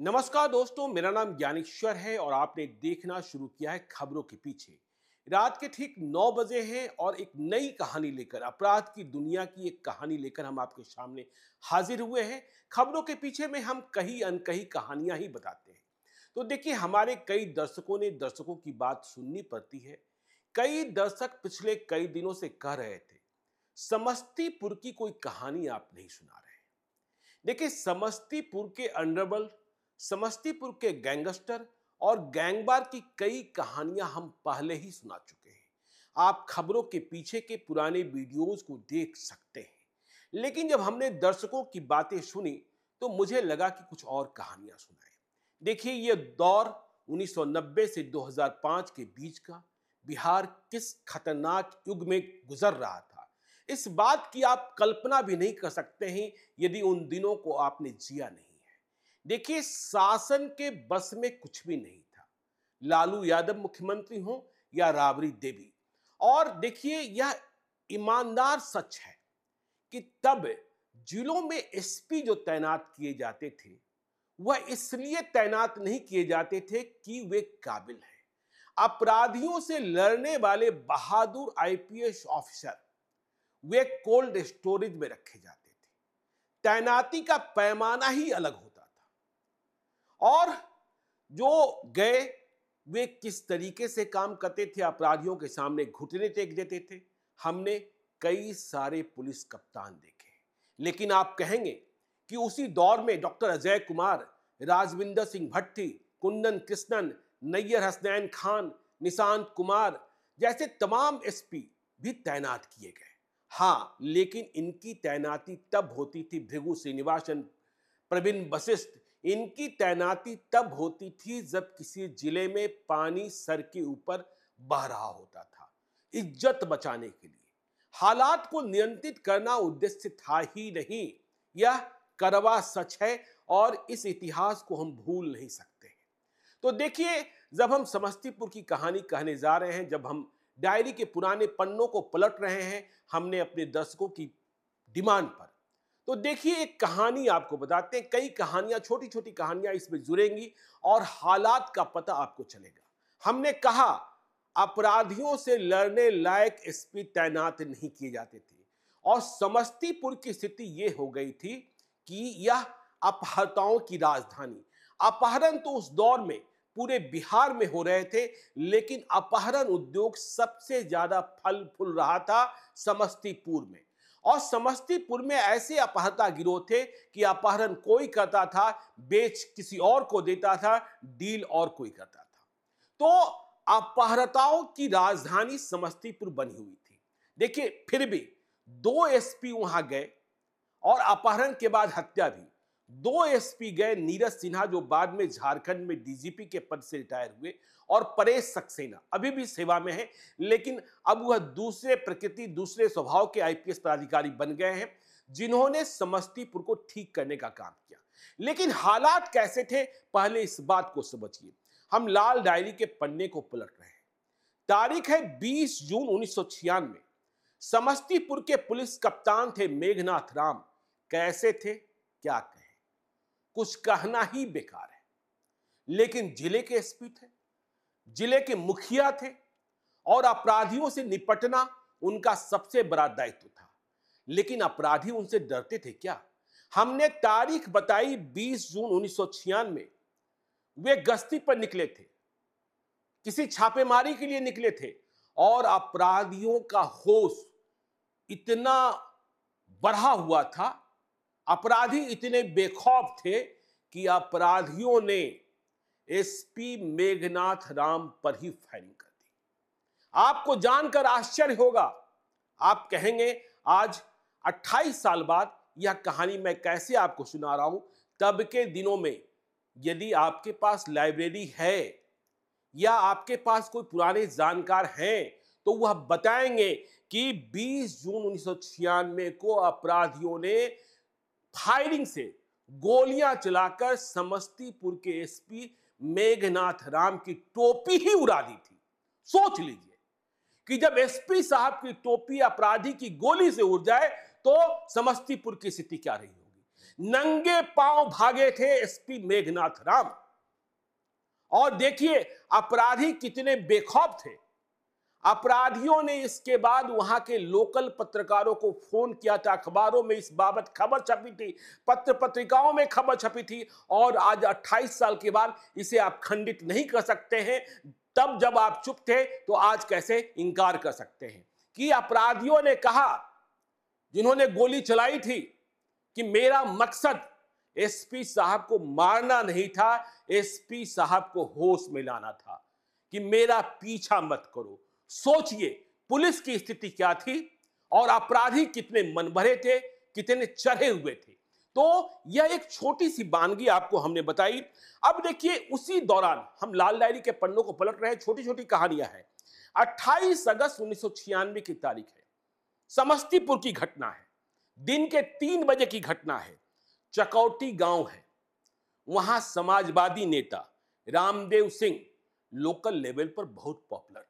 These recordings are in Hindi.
नमस्कार दोस्तों मेरा नाम ज्ञानेश्वर है और आपने देखना शुरू किया है खबरों के पीछे रात के ठीक नौ बजे हैं और एक नई कहानी लेकर अपराध की दुनिया की एक कहानी लेकर हम आपके सामने हाजिर हुए हैं खबरों के पीछे में हम कहीं अनकही कहानियां ही बताते हैं तो देखिए हमारे कई दर्शकों ने दर्शकों की बात सुननी पड़ती है कई दर्शक पिछले कई दिनों से कह रहे थे समस्तीपुर की कोई कहानी आप नहीं सुना रहे देखिए समस्तीपुर के अंडरवर्ल्ड समस्तीपुर के गैंगस्टर और गैंगबार की कई कहानियां हम पहले ही सुना चुके हैं आप खबरों के पीछे के पुराने वीडियोस को देख सकते हैं लेकिन जब हमने दर्शकों की बातें सुनी तो मुझे लगा कि कुछ और कहानियां सुनाएं देखिए ये दौर 1990 से 2005 के बीच का बिहार किस खतरनाक युग में गुजर रहा था इस बात की आप कल्पना भी नहीं कर सकते हैं यदि उन दिनों को आपने जिया नहीं देखिए शासन के बस में कुछ भी नहीं था लालू यादव मुख्यमंत्री हो या राबरी देवी और देखिए यह ईमानदार सच है कि तब जिलों में एसपी जो तैनात किए जाते थे वह इसलिए तैनात नहीं किए जाते थे कि वे काबिल हैं अपराधियों से लड़ने वाले बहादुर आईपीएस ऑफिसर वे कोल्ड स्टोरेज में रखे जाते थे तैनाती का पैमाना ही अलग होता और जो गए वे किस तरीके से काम करते थे अपराधियों के सामने घुटने टेक देते थे हमने कई सारे पुलिस कप्तान देखे लेकिन आप कहेंगे कि उसी दौर में डॉक्टर अजय कुमार राजविंदर सिंह भट्टी कुंदन कृष्णन नैयर हसनैन खान निशांत कुमार जैसे तमाम एसपी भी तैनात किए गए हाँ लेकिन इनकी तैनाती तब होती थी भृगु श्रीनिवासन प्रवीण वशिष्ठ इनकी तैनाती तब होती थी जब किसी जिले में पानी सर के ऊपर बह रहा होता था इज्जत बचाने के लिए हालात को नियंत्रित करना उद्देश्य था ही नहीं यह करवा सच है और इस इतिहास को हम भूल नहीं सकते तो देखिए जब हम समस्तीपुर की कहानी कहने जा रहे हैं जब हम डायरी के पुराने पन्नों को पलट रहे हैं हमने अपने दर्शकों की डिमांड पर तो देखिए एक कहानी आपको बताते हैं कई कहानियां छोटी छोटी कहानियां इसमें जुड़ेंगी और हालात का पता आपको चलेगा हमने कहा अपराधियों से लड़ने लायक एसपी तैनात नहीं किए जाते थे और समस्तीपुर की स्थिति ये हो गई थी कि यह अपहर्ताओं की राजधानी अपहरण तो उस दौर में पूरे बिहार में हो रहे थे लेकिन अपहरण उद्योग सबसे ज्यादा फल फूल रहा था समस्तीपुर में और समस्तीपुर में ऐसे अपहर्ता गिरोह थे कि अपहरण कोई करता था बेच किसी और को देता था डील और कोई करता था तो अपहरताओं की राजधानी समस्तीपुर बनी हुई थी देखिए फिर भी दो एसपी वहां गए और अपहरण के बाद हत्या भी दो एसपी गए नीरज सिन्हा जो बाद में झारखंड में डीजीपी के पद से रिटायर हुए और परेश सक्सेना अभी भी सेवा में है लेकिन अब वह दूसरे प्रकृति दूसरे स्वभाव के आईपीएस पदाधिकारी बन गए हैं जिन्होंने समस्तीपुर को ठीक करने का काम किया लेकिन हालात कैसे थे पहले इस बात को समझिए हम लाल डायरी के पन्ने को पलट रहे हैं तारीख है 20 जून उन्नीस समस्तीपुर के पुलिस कप्तान थे मेघनाथ राम कैसे थे क्या कुछ कहना ही बेकार है लेकिन जिले के एसपी थे जिले के मुखिया थे और अपराधियों से निपटना उनका सबसे बड़ा दायित्व था लेकिन अपराधी उनसे डरते थे क्या हमने तारीख बताई 20 जून उन्नीस में वे गश्ती पर निकले थे किसी छापेमारी के लिए निकले थे और अपराधियों का होश इतना बढ़ा हुआ था अपराधी इतने बेखौफ थे कि अपराधियों ने एसपी मेघनाथ राम पर ही फायरिंग कर दी आपको जानकर आश्चर्य होगा आप कहेंगे आज 28 साल बाद यह कहानी मैं कैसे आपको सुना रहा हूं तब के दिनों में यदि आपके पास लाइब्रेरी है या आपके पास कोई पुराने जानकार हैं तो वह बताएंगे कि 20 जून उन्नीस को अपराधियों ने फायरिंग से गोलियां चलाकर समस्तीपुर के एसपी मेघनाथ राम की टोपी ही उड़ा दी थी सोच लीजिए कि जब एसपी साहब की टोपी अपराधी की गोली से उड़ जाए तो समस्तीपुर की स्थिति क्या रही होगी नंगे पांव भागे थे एसपी मेघनाथ राम और देखिए अपराधी कितने बेखौफ थे अपराधियों ने इसके बाद वहां के लोकल पत्रकारों को फोन किया था अखबारों में इस बाबत खबर छपी थी पत्र पत्रिकाओं में खबर छपी थी और आज 28 साल के बाद इसे आप खंडित नहीं कर सकते हैं तब जब आप चुप थे तो आज कैसे इनकार कर सकते हैं कि अपराधियों ने कहा जिन्होंने गोली चलाई थी कि मेरा मकसद एसपी साहब को मारना नहीं था एसपी साहब को होश में लाना था कि मेरा पीछा मत करो सोचिए पुलिस की स्थिति क्या थी और अपराधी कितने मन भरे थे कितने चढ़े हुए थे तो यह एक छोटी सी बानगी आपको हमने बताई अब देखिए उसी दौरान हम लाल डायरी के पन्नों को पलट रहे हैं छोटी छोटी कहानियां हैं 28 अगस्त उन्नीस की तारीख है समस्तीपुर की घटना है दिन के तीन बजे की घटना है चकौटी गांव है वहां समाजवादी नेता रामदेव सिंह लोकल लेवल पर बहुत पॉपुलर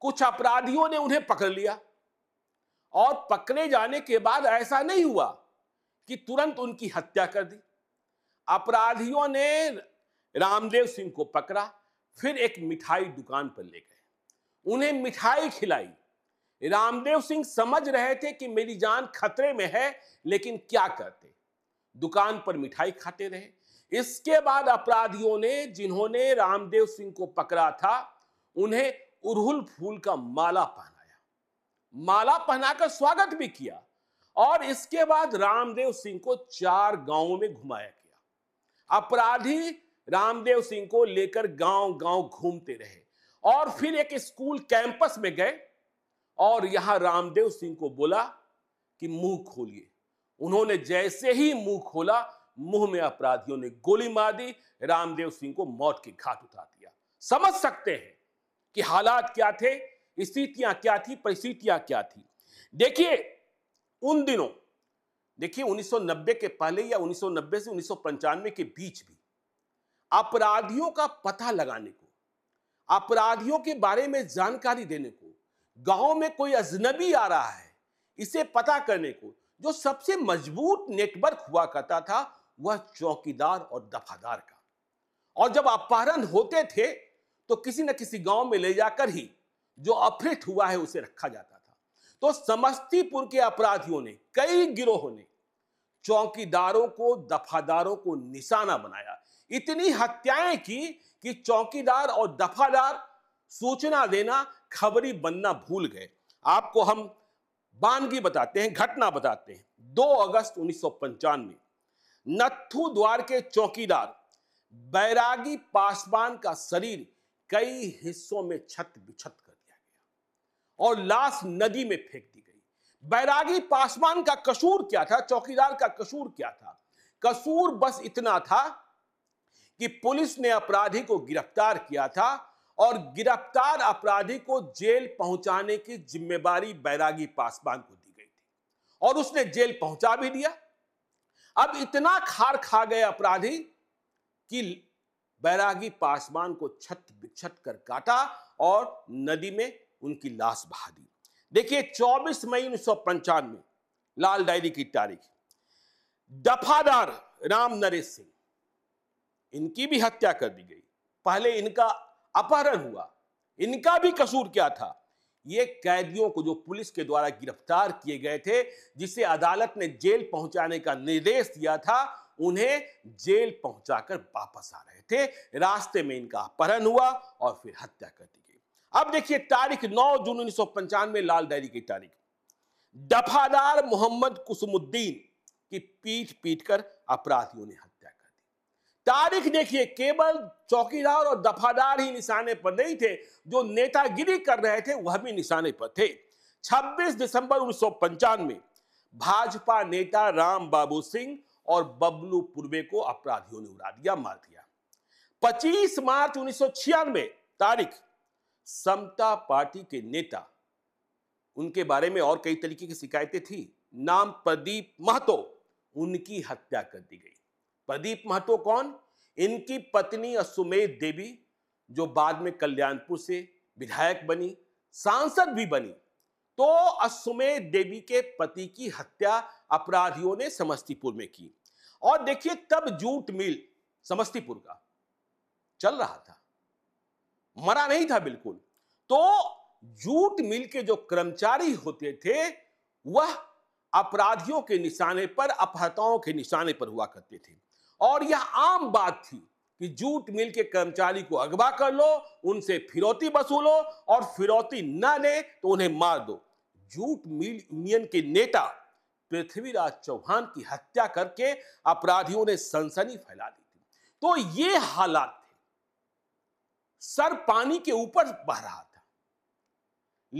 कुछ अपराधियों ने उन्हें पकड़ लिया और पकड़े जाने के बाद ऐसा नहीं हुआ कि तुरंत उनकी हत्या कर दी अपराधियों ने रामदेव सिंह को पकड़ा फिर एक मिठाई दुकान पर ले गए उन्हें मिठाई खिलाई रामदेव सिंह समझ रहे थे कि मेरी जान खतरे में है लेकिन क्या करते दुकान पर मिठाई खाते रहे इसके बाद अपराधियों ने जिन्होंने रामदेव सिंह को पकड़ा था उन्हें उरहुल फूल का माला पहनाया माला पहनाकर स्वागत भी किया और इसके बाद रामदेव सिंह को चार गांवों में घुमाया गया अपराधी रामदेव सिंह को लेकर गांव गांव घूमते रहे और फिर एक स्कूल कैंपस में गए और यहां रामदेव सिंह को बोला कि मुंह खोलिए उन्होंने जैसे ही मुंह खोला मुंह में अपराधियों ने गोली मार दी रामदेव सिंह को मौत के घाट उतार दिया समझ सकते हैं कि हालात क्या थे स्थितियां क्या थी परिस्थितियां क्या थी देखिए उन दिनों देखिए 1990 के पहले या 1990 से उन्नीस के बीच भी अपराधियों का पता लगाने को अपराधियों के बारे में जानकारी देने को गांव में कोई अजनबी आ रहा है इसे पता करने को जो सबसे मजबूत नेटवर्क हुआ करता था वह चौकीदार और दफादार का और जब अपहरण होते थे तो किसी न किसी गांव में ले जाकर ही जो अपहृत हुआ है उसे रखा जाता था तो समस्तीपुर के अपराधियों ने कई गिरोह ने चौकीदारों को दफादारों को निशाना बनाया इतनी हत्याएं की कि चौकीदार और दफादार सूचना देना खबरी बनना भूल गए आपको हम बानगी बताते हैं घटना बताते हैं 2 अगस्त उन्नीस में नथु द्वार के चौकीदार बैरागी पासवान का शरीर कई हिस्सों में छत बिछत कर दिया गया और लाश नदी में फेंक दी गई बैरागी पासवान का कसूर क्या था चौकीदार का कसूर क्या था कसूर बस इतना था कि पुलिस ने अपराधी को गिरफ्तार किया था और गिरफ्तार अपराधी को जेल पहुंचाने की जिम्मेदारी बैरागी पासवान को दी गई थी और उसने जेल पहुंचा भी दिया अब इतना खार खा गए अपराधी कि बैरागी पासवान को छत बिछट कर काटा और नदी में उनकी लाश बहा दी देखिए 24 मई उन्नीस में लाल डायरी की तारीख दफादार राम नरेश सिंह इनकी भी हत्या कर दी गई पहले इनका अपहरण हुआ इनका भी कसूर क्या था ये कैदियों को जो पुलिस के द्वारा गिरफ्तार किए गए थे जिसे अदालत ने जेल पहुंचाने का निर्देश दिया था उन्हें जेल पहुंचाकर वापस आ रहे थे रास्ते में इनका अपहरण हुआ और फिर हत्या कर दी गई अब देखिए तारीख 9 जून उन्नीस लाल डायरी की तारीख दफादार मोहम्मद कुसुमुद्दीन की पीठ पीट कर अपराधियों ने हत्या कर दी तारीख देखिए केवल चौकीदार और दफादार ही निशाने पर नहीं थे जो नेतागिरी कर रहे थे वह भी निशाने पर थे 26 दिसंबर उन्नीस भाजपा नेता राम बाबू सिंह और बबलू पूर्वे को अपराधियों ने उड़ा दिया मार दिया 25 मार्च उन्नीस तारीख समता पार्टी के नेता उनके बारे में और कई तरीके की शिकायतें थी नाम प्रदीप महतो उनकी हत्या कर दी गई प्रदीप महतो कौन इनकी पत्नी असुमेध देवी जो बाद में कल्याणपुर से विधायक बनी सांसद भी बनी तो असुमेध देवी के पति की हत्या अपराधियों ने समस्तीपुर में की और देखिए तब जूट मिल समस्तीपुर का चल रहा था मरा नहीं था बिल्कुल तो जूट मिल के जो कर्मचारी होते थे वह अपराधियों के निशाने पर अपहताओं के निशाने पर हुआ करते थे और यह आम बात थी कि जूट मिल के कर्मचारी को अगवा कर लो उनसे फिरौती वसूलो और फिरौती न ले तो उन्हें मार दो जूट मिल यूनियन के नेता पृथ्वीराज चौहान की हत्या करके अपराधियों ने सनसनी फैला दी थी तो ये हालात थे सर पानी के ऊपर बह रहा था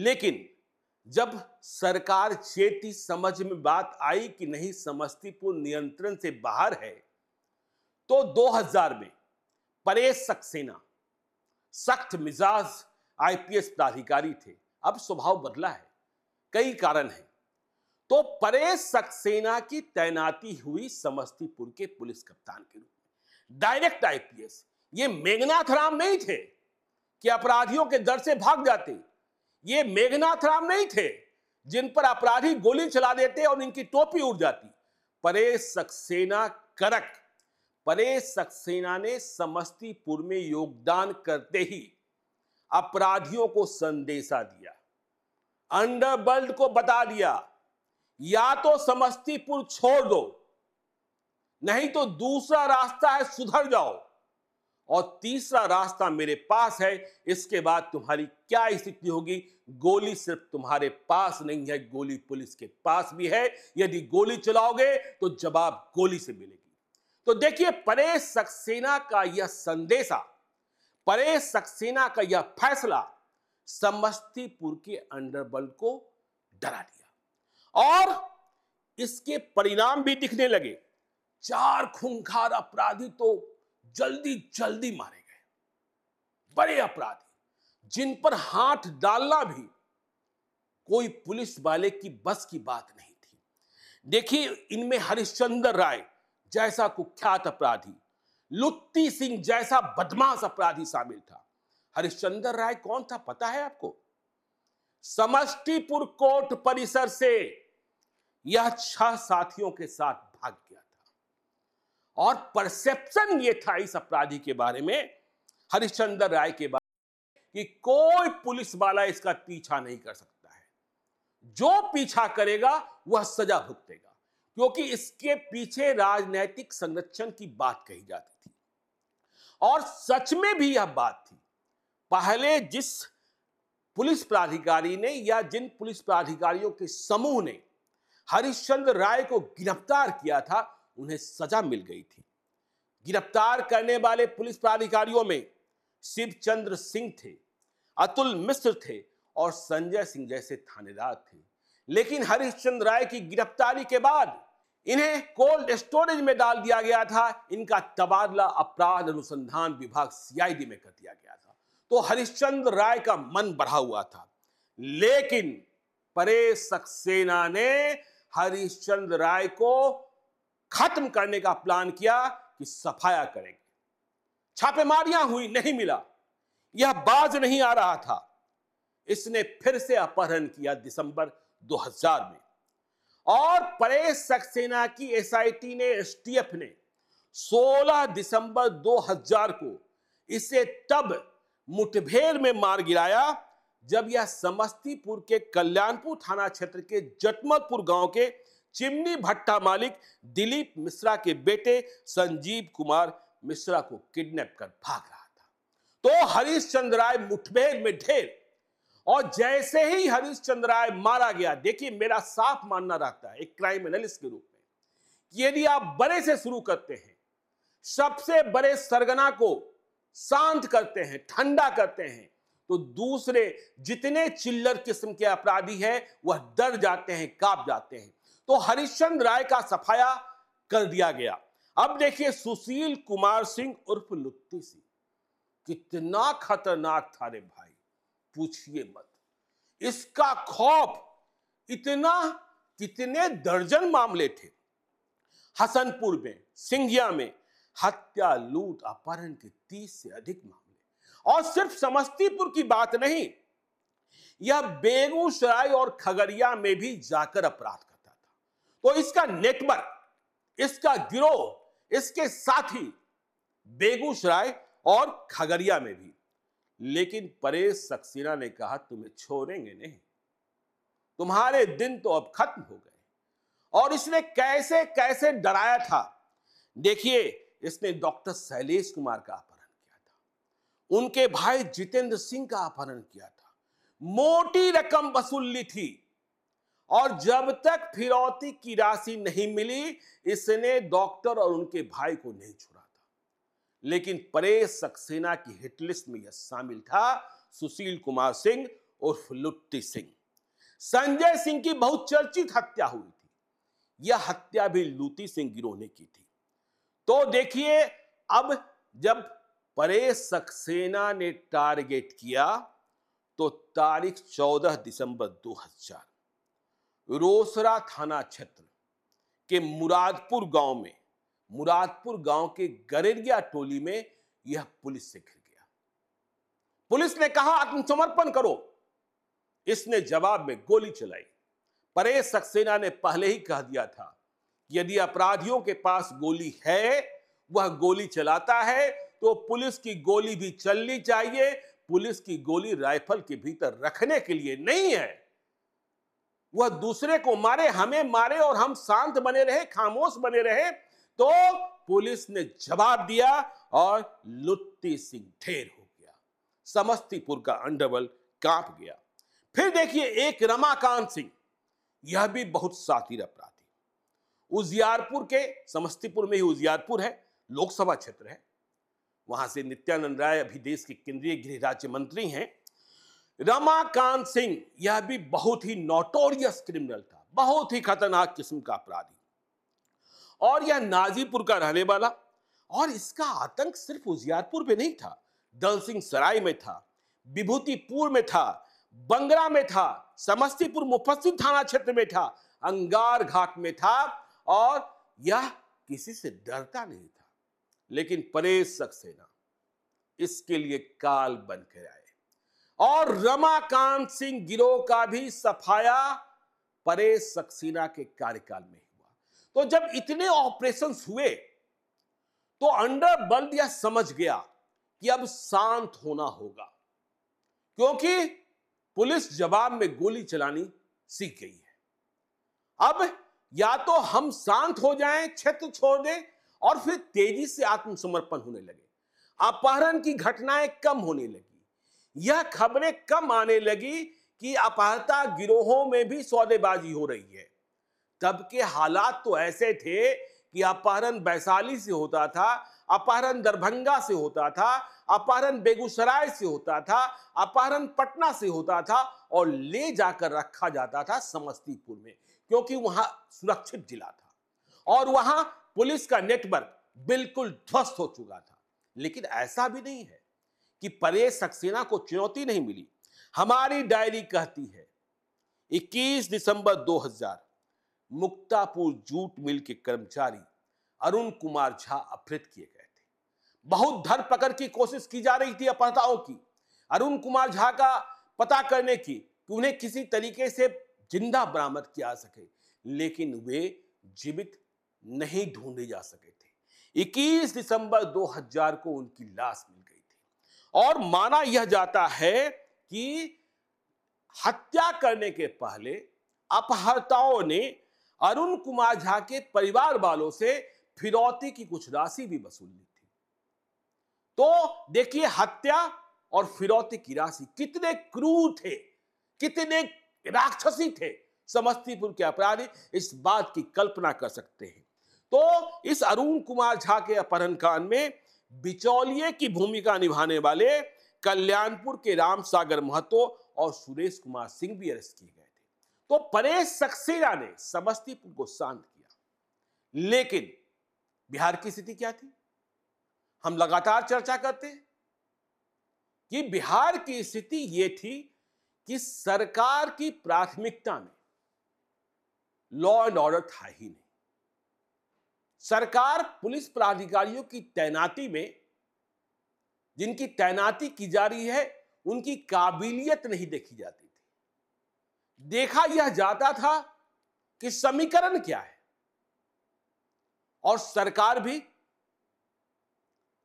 लेकिन जब सरकार चेती समझ में बात आई कि नहीं समस्तीपुर नियंत्रण से बाहर है तो 2000 में परेश सक्सेना सख्त मिजाज आईपीएस पदाधिकारी थे अब स्वभाव बदला है कई कारण हैं तो परेश सक्सेना की तैनाती हुई समस्तीपुर के पुलिस कप्तान के रूप में डायरेक्ट आईपीएस ये मेघनाथ राम नहीं थे कि अपराधियों के दर से भाग जाते ये मेघनाथ राम नहीं थे जिन पर अपराधी गोली चला देते और इनकी टोपी उड़ जाती परेश सक्सेना करक परेश सक्सेना ने समस्तीपुर में योगदान करते ही अपराधियों को संदेशा दिया अंडरवर्ल्ड को बता दिया या तो समस्तीपुर छोड़ दो नहीं तो दूसरा रास्ता है सुधर जाओ और तीसरा रास्ता मेरे पास है इसके बाद तुम्हारी क्या स्थिति होगी गोली सिर्फ तुम्हारे पास नहीं है गोली पुलिस के पास भी है यदि गोली चलाओगे तो जवाब गोली से मिलेगी तो देखिए परेश सक्सेना का यह संदेशा परेश सक्सेना का यह फैसला समस्तीपुर के अंडरवर्ल्ड को डरा दिया और इसके परिणाम भी दिखने लगे चार खूंखार अपराधी तो जल्दी जल्दी मारे गए बड़े अपराधी जिन पर हाथ डालना भी कोई पुलिस वाले की बस की बात नहीं थी देखिए इनमें हरिश्चंद्र राय जैसा कुख्यात अपराधी लुत्ती सिंह जैसा बदमाश अपराधी शामिल था हरिश्चंद्र राय कौन था पता है आपको समस्तीपुर कोट परिसर से यह छह साथियों के साथ भाग गया था और परसेप्शन यह था इस अपराधी के बारे में हरिश्चंद्र राय के बारे में कि कोई पुलिस वाला इसका पीछा नहीं कर सकता है जो पीछा करेगा वह सजा भुगतेगा क्योंकि इसके पीछे राजनैतिक संरक्षण की बात कही जाती थी और सच में भी यह बात थी पहले जिस पुलिस प्राधिकारी ने या जिन पुलिस प्राधिकारियों के समूह ने हरिश्चंद्र राय को गिरफ्तार किया था उन्हें सजा मिल गई थी गिरफ्तार करने वाले पुलिस प्राधिकारियों में शिव चंद्र सिंह थे अतुल मिश्र थे और संजय सिंह जैसे थानेदार थे लेकिन हरिश्चंद्र राय की गिरफ्तारी के बाद इन्हें कोल्ड स्टोरेज में डाल दिया गया था इनका तबादला अपराध अनुसंधान विभाग सीआईडी में कर दिया गया था तो हरिश्चंद्र राय का मन बढ़ा हुआ था लेकिन परे सक्सेना ने हरिश्चंद्र राय को खत्म करने का प्लान किया कि सफाया करेंगे छापेमारियां हुई नहीं मिला यह बाज नहीं आ रहा था इसने फिर से अपहरण किया दिसंबर 2000 में और परे सक्सेना की एसआईटी ने एसटीएफ ने 16 दिसंबर 2000 को इसे तब मुठभेड़ में मार गिराया जब यह समस्तीपुर के कल्याणपुर थाना क्षेत्र के जटमलपुर गांव के चिमनी भट्टा मालिक दिलीप मिश्रा के बेटे संजीव कुमार मिश्रा को किडनैप कर भाग रहा था तो हरीश चंद्र राय मुठभेड़ में ढेर और जैसे ही हरीश चंद्र राय मारा गया देखिए मेरा साफ मानना रहता है एक क्राइम एनालिस्ट के रूप में यदि आप बड़े से शुरू करते हैं सबसे बड़े सरगना को शांत करते हैं ठंडा करते हैं तो दूसरे जितने चिल्लर किस्म के अपराधी हैं वह डर जाते हैं कांप जाते हैं तो हरिश्चंद्र राय का सफाया कर दिया गया अब देखिए सुशील कुमार सिंह उर्फ लुत्ती सिंह कितना खतरनाक था रे भाई पूछिए मत इसका खौफ इतना कितने दर्जन मामले थे हसनपुर में सिंघिया में हत्या लूट अपहरण के तीस से अधिक मामले और सिर्फ समस्तीपुर की बात नहीं यह बेगूसराय और खगड़िया में भी जाकर अपराध करता था तो इसका नेटवर्क इसका गिरोह इसके ही बेगूसराय और खगड़िया में भी लेकिन परेश सक्सेना ने कहा तुम्हें छोड़ेंगे नहीं तुम्हारे दिन तो अब खत्म हो गए और इसने कैसे कैसे डराया था देखिए इसने डॉक्टर शैलेश कुमार का अपहरण किया था उनके भाई जितेंद्र सिंह का अपहरण किया था मोटी रकम वसूल ली थी और जब तक फिरौती की राशि नहीं मिली इसने डॉक्टर और उनके भाई को नहीं छोड़ा था लेकिन परेश सक्सेना की हिटलिस्ट में यह शामिल था सुशील कुमार सिंह और लुट्टी सिंह संजय सिंह की बहुत चर्चित हत्या हुई थी यह हत्या भी लूती सिंह गिरोह ने की थी तो देखिए अब जब परेश सक्सेना ने टारगेट किया तो तारीख 14 दिसंबर 2000 रोसरा थाना क्षेत्र के मुरादपुर गांव में मुरादपुर गांव के गरेरिया टोली में यह पुलिस से घिर गया पुलिस ने कहा आत्मसमर्पण करो इसने जवाब में गोली चलाई परेश सक्सेना ने पहले ही कह दिया था यदि अपराधियों के पास गोली है वह गोली चलाता है तो पुलिस की गोली भी चलनी चाहिए पुलिस की गोली राइफल के भीतर रखने के लिए नहीं है वह दूसरे को मारे हमें मारे और हम शांत बने रहे खामोश बने रहे तो पुलिस ने जवाब दिया और लुत्ती सिंह ढेर हो गया समस्तीपुर का अंडरवर्ल्ड कांप गया फिर देखिए एक रमाकांत सिंह यह भी बहुत सातिर अपराध उजियारपुर के समस्तीपुर में ही उजियारपुर है लोकसभा क्षेत्र है वहां से नित्यानंद राय अभी देश के केंद्रीय गृह राज्य मंत्री हैं रमाकांत सिंह यह भी बहुत ही नोटोरियस क्रिमिनल था बहुत ही खतरनाक किस्म का अपराधी और यह नाजीपुर का रहने वाला और इसका आतंक सिर्फ उजियारपुर में नहीं था दल सिंह सराय में था विभूतिपुर में था बंगरा में था समस्तीपुर मुफस्सिल थाना क्षेत्र में था अंगार घाट में था और यह किसी से डरता नहीं था लेकिन परेश सक्सेना इसके लिए काल बन आए और रमाकांत सिंह गिरोह का भी सफाया परेश सक्सेना के कार्यकाल में हुआ तो जब इतने ऑपरेशन हुए तो अंडर बल्द यह समझ गया कि अब शांत होना होगा क्योंकि पुलिस जवाब में गोली चलानी सीख गई है अब या तो हम शांत हो जाएं क्षेत्र छोड़ दें और फिर तेजी से आत्मसमर्पण होने लगे अपहरण की घटनाएं कम होने लगी यह खबरें कम आने लगी कि अपहरता गिरोहों में भी सौदेबाजी हो रही है तब के हालात तो ऐसे थे कि अपहरण वैशाली से होता था अपहरण दरभंगा से होता था अपहरण बेगूसराय से होता था अपहरण पटना से होता था और ले जाकर रखा जाता था समस्तीपुर में क्योंकि वहां सुरक्षित जिला था और वहां पुलिस का नेटवर्क बिल्कुल ध्वस्त हो चुका था लेकिन ऐसा भी नहीं है कि परेश सक्सेना को चुनौती नहीं मिली हमारी डायरी कहती है 21 दिसंबर 2000 मुक्तापुर जूट मिल के कर्मचारी अरुण कुमार झा अपहृत किए गए थे बहुत धर पकड़ की कोशिश की जा रही थी अपहताओं की अरुण कुमार झा का पता करने की कि उन्हें किसी तरीके से जिंदा बरामद किया सके लेकिन वे जीवित नहीं ढूंढे जा सके थे 21 दिसंबर 2000 को उनकी लाश मिल गई थी और माना यह जाता है कि हत्या करने के पहले अपहर्ताओं ने अरुण कुमार झा के परिवार वालों से फिरौती की कुछ राशि भी वसूल ली थी तो देखिए हत्या और फिरौती की राशि कितने क्रूर थे कितने राक्षसी थे समस्तीपुर के अपराधी इस बात की कल्पना कर सकते हैं तो इस अरुण कुमार झा के अपहरण कांड में बिचौलिए की भूमिका निभाने वाले कल्याणपुर के राम सागर महतो और सुरेश कुमार सिंह भी अरेस्ट किए गए थे तो परेश सक्सेना ने समस्तीपुर को शांत किया लेकिन बिहार की स्थिति क्या थी हम लगातार चर्चा करते कि बिहार की स्थिति ये थी कि सरकार की प्राथमिकता में लॉ एंड ऑर्डर था ही नहीं सरकार पुलिस प्राधिकारियों की तैनाती में जिनकी तैनाती की जा रही है उनकी काबिलियत नहीं देखी जाती थी देखा यह जाता था कि समीकरण क्या है और सरकार भी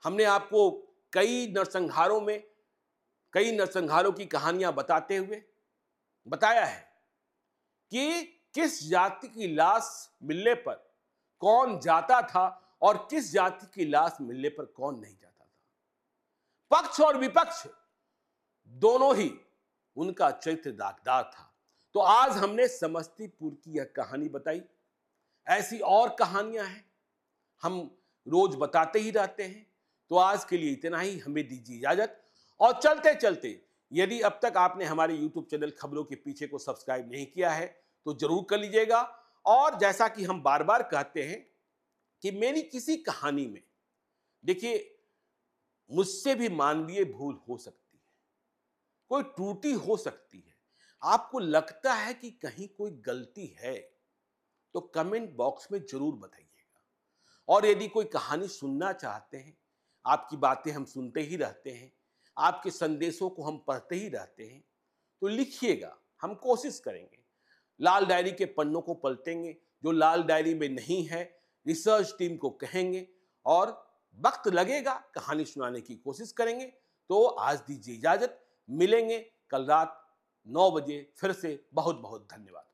हमने आपको कई नरसंहारों में कई नरसंहारों की कहानियां बताते हुए बताया है कि किस जाति की लाश मिलने पर कौन जाता था और किस जाति की लाश मिलने पर कौन नहीं जाता था पक्ष और विपक्ष दोनों ही उनका चरित्र दागदार था तो आज हमने समस्तीपुर की यह कहानी बताई ऐसी और कहानियां हैं हम रोज बताते ही रहते हैं तो आज के लिए इतना ही हमें दीजिए इजाजत और चलते चलते यदि अब तक आपने हमारे यूट्यूब चैनल खबरों के पीछे को सब्सक्राइब नहीं किया है तो जरूर कर लीजिएगा और जैसा कि हम बार बार कहते हैं कि मेरी किसी कहानी में देखिए मुझसे भी मानवीय भूल हो सकती है कोई टूटी हो सकती है आपको लगता है कि कहीं कोई गलती है तो कमेंट बॉक्स में जरूर बताइएगा और यदि कोई कहानी सुनना चाहते हैं आपकी बातें हम सुनते ही रहते हैं आपके संदेशों को हम पढ़ते ही रहते हैं तो लिखिएगा हम कोशिश करेंगे लाल डायरी के पन्नों को पलटेंगे जो लाल डायरी में नहीं है रिसर्च टीम को कहेंगे और वक्त लगेगा कहानी सुनाने की कोशिश करेंगे तो आज दीजिए इजाज़त मिलेंगे कल रात नौ बजे फिर से बहुत बहुत धन्यवाद